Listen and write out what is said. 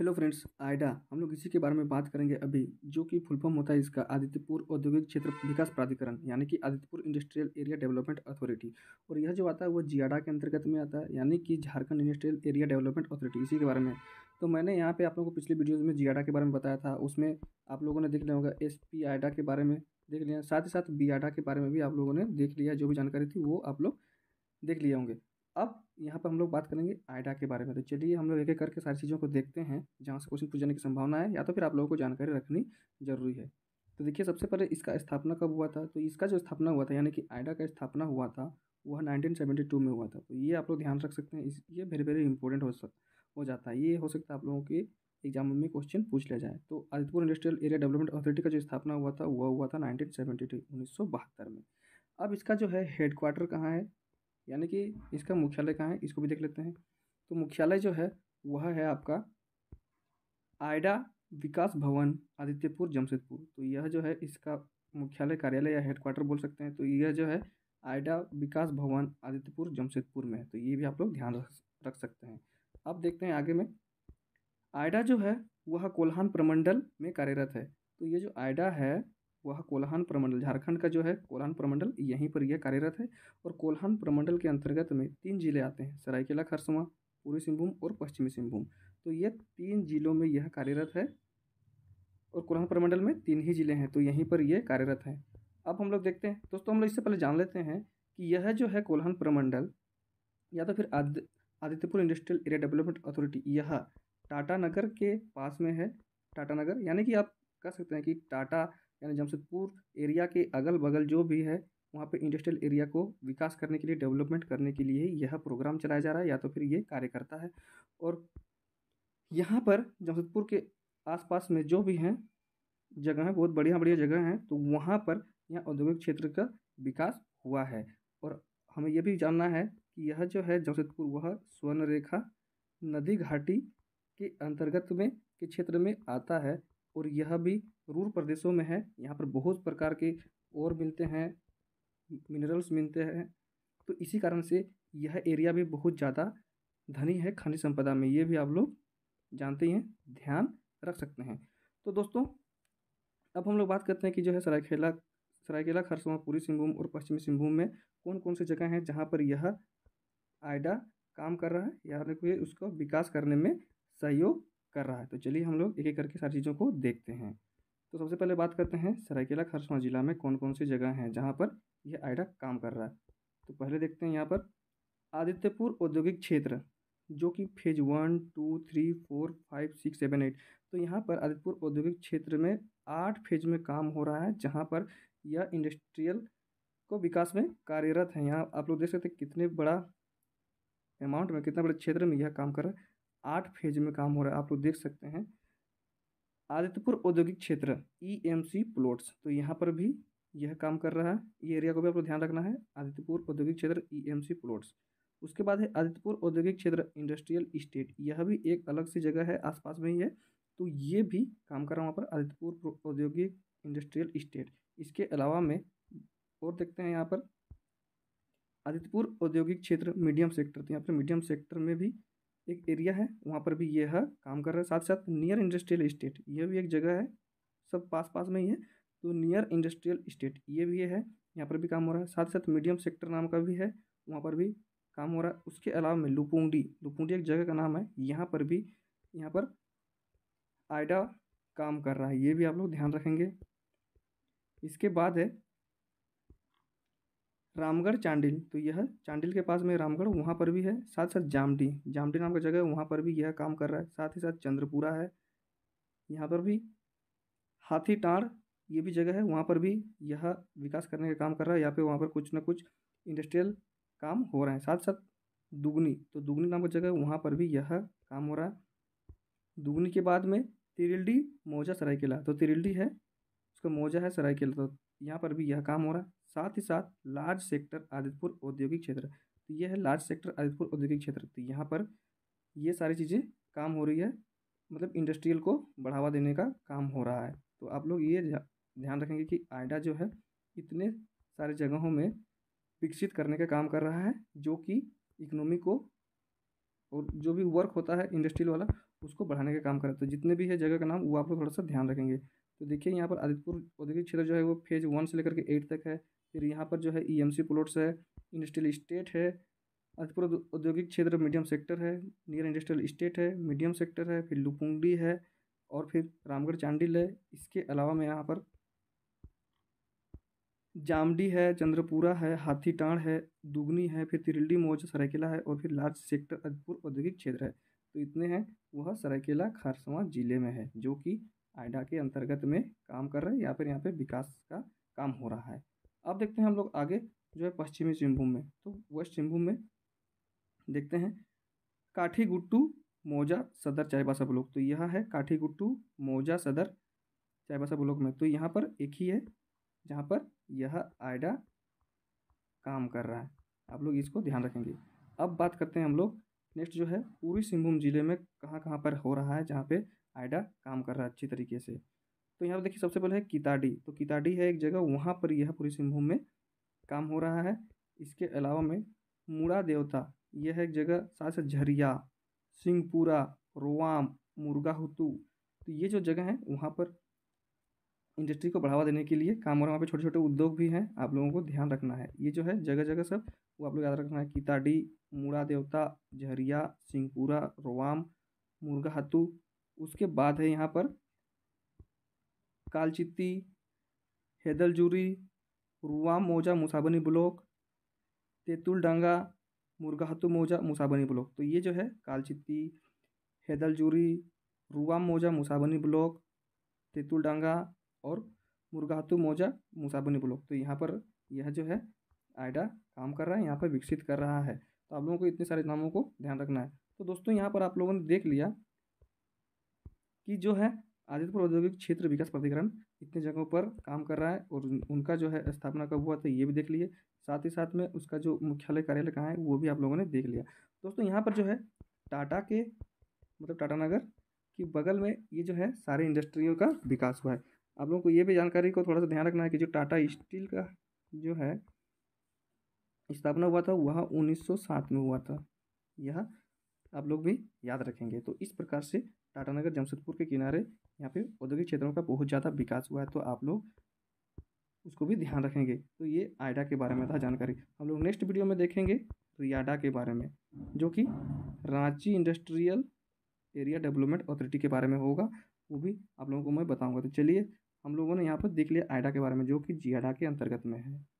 hello friends Ida हम लोग इसी के बारे में बात करेंगे अभी जो कि फुल फॉर्म होता है इसका आदित्यपुर औद्योगिक क्षेत्र विकास प्राधिकरण यानी कि Adityapur industrial area development authority और यह जो आता है वो जियाडा के अंतर्गत में आता है यानी कि Jharkhand industrial area development authority इसी के बारे में तो मैंने यहाँ पे आप लोगों को पिछले वीडियोज़ में जियाडा के बारे में बताया था उसमें आप लोगों ने देख लिया होगा एस पी आयडा के बारे में देख लिया साथ ही साथ बी आडा के बारे में भी आप लोगों ने देख लिया जो भी जानकारी थी वो आप लोग देख लिए होंगे अब यहाँ पर हम लोग बात करेंगे आयडा के बारे में तो चलिए हम लोग एक एक करके सारी चीज़ों को देखते हैं जहाँ से क्वेश्चन पूछ जाने की संभावना है या तो फिर आप लोगों को जानकारी रखनी जरूरी है तो देखिए सबसे पहले इसका स्थापना कब हुआ था तो इसका जो स्थापना हुआ था यानी कि आयडा का स्थापना हुआ था वह नाइनटीन में हुआ था तो ये आप लोग ध्यान रख सकते हैं ये वेरी वेरी इंपॉर्टेंट हो हो जाता है ये हो सकता है आप लोगों के एग्जाम में क्वेश्चन पूछ लिया जाए तो Adityapur industrial area development authority का जो स्थापना हुआ था वह हुआ था नाइनटीन सेवेंटी में अब इसका जो है हेडक्वार्टर कहाँ है यानी कि इसका मुख्यालय कहाँ है इसको भी देख लेते हैं तो मुख्यालय जो है वह है आपका आयडा विकास भवन आदित्यपुर जमशेदपुर तो यह जो है इसका मुख्यालय कार्यालय या हेडक्वार्टर बोल सकते हैं तो यह जो है आयडा विकास भवन आदित्यपुर जमशेदपुर में है तो ये भी आप लोग ध्यान रख सकते हैं अब देखते हैं आगे में आयडा जो है वह कोल्हान प्रमंडल में कार्यरत है तो ये जो आयडा है वह कोल्हान प्रमंडल झारखंड का जो है कोल्हान प्रमंडल यहीं पर यह कार्यरत है और कोल्हान प्रमंडल के अंतर्गत में तीन जिले आते हैं सरायकेला खरसुआ पूर्वी सिंहभूम और पश्चिमी सिंहभूम तो ये तीन जिलों में यह कार्यरत है और कोल्हान प्रमंडल में तीन ही जिले हैं तो यहीं पर यह कार्यरत है अब हम लोग देखते हैं दोस्तों हम लोग इससे पहले जान लेते हैं कि यह जो है कोल्हान प्रमंडल या तो फिर Adityapur industrial area development authority यह टाटा नगर के पास में है टाटा नगर यानी कि आप कह सकते हैं कि टाटा यानी जमशेदपुर एरिया के अगल बगल जो भी है वहाँ पे इंडस्ट्रियल एरिया को विकास करने के लिए डेवलपमेंट करने के लिए यह प्रोग्राम चलाया जा रहा है या तो फिर ये कार्य करता है और यहाँ पर जमशेदपुर के आसपास में जो भी हैं जगह हैं बहुत बढ़िया बढ़िया जगह हैं तो वहाँ पर यहाँ औद्योगिक क्षेत्र का विकास हुआ है और हमें यह भी जानना है कि यह जो है जमशेदपुर वह स्वर्णरेखा नदी घाटी के अंतर्गत में के क्षेत्र में आता है और यह भी रूर प्रदेशों में है यहाँ पर बहुत प्रकार के और मिलते हैं मिनरल्स मिलते हैं तो इसी कारण से यह एरिया भी बहुत ज़्यादा धनी है खनिज संपदा में ये भी आप लोग जानते हैं ध्यान रख सकते हैं तो दोस्तों अब हम लोग बात करते हैं कि जो है सरायकेला सरायकेला खरसवा पूर्वी सिंहभूम और पश्चिमी सिंहभूम में कौन कौन सी जगह हैं जहाँ पर यह आयडा काम कर रहा है यानी कि उसका विकास करने में सहयोग कर रहा है तो चलिए हम लोग एक एक करके सारी चीज़ों को देखते हैं तो सबसे पहले बात करते हैं सरायकेला खरसवां ज़िला में कौन कौन सी जगह हैं जहाँ पर यह आइडा काम कर रहा है तो पहले देखते हैं यहाँ पर आदित्यपुर औद्योगिक क्षेत्र जो कि phase one two three four five six seven eight तो यहाँ पर आदित्यपुर औद्योगिक क्षेत्र में आठ फेज में काम हो रहा है जहाँ पर यह इंडस्ट्रियल को विकास में कार्यरत है यहाँ आप लोग देख सकते हैं कितने बड़ा अमाउंट में कितना बड़े क्षेत्र में यह काम कर रहा है आठ फेज में काम हो रहा है आप लोग देख सकते हैं आदित्यपुर औद्योगिक क्षेत्र ई एम सी प्लॉट्स तो यहाँ पर भी यह काम कर रहा है ये एरिया को भी आपको ध्यान रखना है आदित्यपुर औद्योगिक क्षेत्र ई एम सी प्लॉट्स उसके बाद है आदित्यपुर औद्योगिक क्षेत्र इंडस्ट्रियल इस्टेट यह भी एक अलग सी जगह है आसपास में ही है तो ये भी काम कर रहा है वहाँ पर आदित्यपुर औद्योगिक इंडस्ट्रियल इस्टेट इसके अलावा में और देखते हैं यहाँ पर आदित्यपुर औद्योगिक क्षेत्र मीडियम सेक्टर तो यहाँ पर मीडियम सेक्टर में भी एक एरिया है वहाँ पर भी यह काम कर रहा है साथ साथ नियर इंडस्ट्रियल इस्टेट यह भी एक जगह है सब पास पास में ही है तो नियर इंडस्ट्रियल इस्टेट ये भी ये है यहाँ पर भी काम हो रहा है साथ साथ मीडियम सेक्टर नाम का भी है वहाँ पर भी काम हो रहा है उसके अलावा में लुपुंडी लुपुंडी एक जगह का नाम है यहाँ पर भी यहाँ पर आइडा काम कर रहा है ये भी आप लोग ध्यान रखेंगे इसके बाद है रामगढ़ चांडिल तो यह चांडिल के पास में रामगढ़ वहाँ पर भी है साथ साथ जामडी जामडी नाम का जगह है वहाँ पर भी यह काम कर रहा है साथ ही साथ चंद्रपुरा है यहाँ पर भी हाथी टाँड़ ये भी जगह है वहाँ पर भी यह विकास करने का काम कर रहा है यहाँ पे वहाँ पर कुछ ना कुछ इंडस्ट्रियल काम हो रहा है साथ साथ दुगनी तो दुगनी नाम का जगह है वहाँ पर भी यह काम हो रहा है दुगनी के बाद में तिरिल्डी मौजा सरायकेला तो तिरिल्डी है उसका मौजा है सरायकेला तो यहाँ पर भी यह काम हो रहा है साथ ही साथ लार्ज सेक्टर आदित्यपुर औद्योगिक क्षेत्र तो यह है लार्ज सेक्टर आदित्यपुर औद्योगिक क्षेत्र तो यहाँ पर ये सारी चीज़ें काम हो रही है मतलब इंडस्ट्रियल को बढ़ावा देने का काम हो रहा है तो आप लोग ये ध्यान रखेंगे कि आयडा जो है इतने सारे जगहों में विकसित करने का काम कर रहा है जो कि इकनॉमी को और जो भी वर्क होता है इंडस्ट्रियल वाला उसको बढ़ाने का काम कर रहा है तो जितने भी है जगह का नाम वो आप लोग थोड़ा सा ध्यान रखेंगे तो देखिए यहाँ पर आदित्यपुर औद्योगिक क्षेत्र जो है वो फेज़ वन से लेकर के एट तक है फिर यहाँ पर जो है ई एम सी प्लॉट्स है इंडस्ट्रियल इस्टेट है अजपुर औद्योगिक क्षेत्र मीडियम सेक्टर है नियर इंडस्ट्रियल इस्टेट है मीडियम सेक्टर है फिर लुपुंगडी है और फिर रामगढ़ चांडिल है इसके अलावा मैं यहाँ पर जामडी है चंद्रपुरा है टाण है दुगनी है फिर तिरल्डी मोज सरायकेला है और फिर लार्ज सेक्टर अजपुर औद्योगिक क्षेत्र है तो इतने हैं वह सरायकेला खारसवा जिले में है जो कि आयडा के अंतर्गत में काम कर रहे हैं या फिर यहाँ पे विकास का काम हो रहा है अब देखते हैं हम लोग आगे जो है पश्चिमी सिंहभूम में तो वेस्ट सिंहभूम में देखते हैं काठी गुट्टू मौजा सदर चाईबासा ब्लॉक तो यह है काठी गुट्टू मौजा सदर चाईबासा ब्लॉक में तो यहाँ पर एक ही है जहाँ पर यह आयडा काम कर रहा है आप लोग इसको ध्यान रखेंगे अब बात करते हैं हम लोग नेक्स्ट जो है पूरी सिंहभूम जिले में कहाँ कहाँ पर हो रहा है जहाँ पे आयडा काम कर रहा है अच्छी तरीके से तो यहाँ पर देखिए सबसे पहले है किताडी तो किताडी है एक जगह वहाँ पर यह पूरी सिंहभूम में काम हो रहा है इसके अलावा में मुड़ा देवता यह है एक जगह साथ साथ झरिया सिंहपुरा रोआम मुर्गाहुतु तो ये जो जगह है वहाँ पर इंडस्ट्री को बढ़ावा देने के लिए काम और वहाँ पर छोटे छोटे उद्योग भी हैं आप लोगों को ध्यान रखना है ये जो है जगह जगह सब वो आप लोग याद रखना है कीताडी मुड़ा देवता झरिया सिंहपुरा रोआम मुर्गाहतु उसके बाद है यहाँ पर कालचित्ती हेदलजूरी रुआम मोजा मुसाबनी ब्लॉक तेतुल डांगा मुर्गाहतु मोजा मुसाबनी ब्लॉक तो ये जो है कालचित्ती हेदलजूरी रुआम मोजा मुसाबनी ब्लॉक तेतुल डांगा और मुर्गाहतु मोजा मुसाबनी ब्लॉक तो यहाँ पर यह जो है आइडा काम कर रहा है यहाँ पर विकसित कर रहा है तो आप लोगों को इतने सारे नामों को ध्यान रखना है तो दोस्तों यहाँ पर आप लोगों ने देख लिया कि जो है आदित्यपुर औद्योगिक क्षेत्र विकास प्राधिकरण इतने जगहों पर काम कर रहा है और उनका जो है स्थापना कब हुआ था ये भी देख लिए साथ ही साथ में उसका जो मुख्यालय कार्यालय कहाँ है वो भी आप लोगों ने देख लिया दोस्तों यहाँ पर जो है टाटा के मतलब टाटा नगर के बगल में ये जो है सारे इंडस्ट्रियों का विकास हुआ है आप लोगों को ये भी जानकारी को थोड़ा सा ध्यान रखना है कि जो टाटा स्टील का जो है स्थापना हुआ था वह उन्नीस में हुआ था यह आप लोग भी याद रखेंगे तो इस प्रकार से टाटानगर जमशेदपुर के किनारे यहाँ पे औद्योगिक क्षेत्रों का बहुत ज़्यादा विकास हुआ है तो आप लोग उसको भी ध्यान रखेंगे तो ये आयडा के बारे में था जानकारी हम लोग नेक्स्ट वीडियो में देखेंगे रियाडा तो के बारे में जो कि Ranchi industrial area development authority के बारे में होगा वो भी आप लोगों को मैं बताऊँगा तो चलिए हम लोगों ने यहाँ पर देख लिया आयडा के बारे में जो कि जियाडा के अंतर्गत में है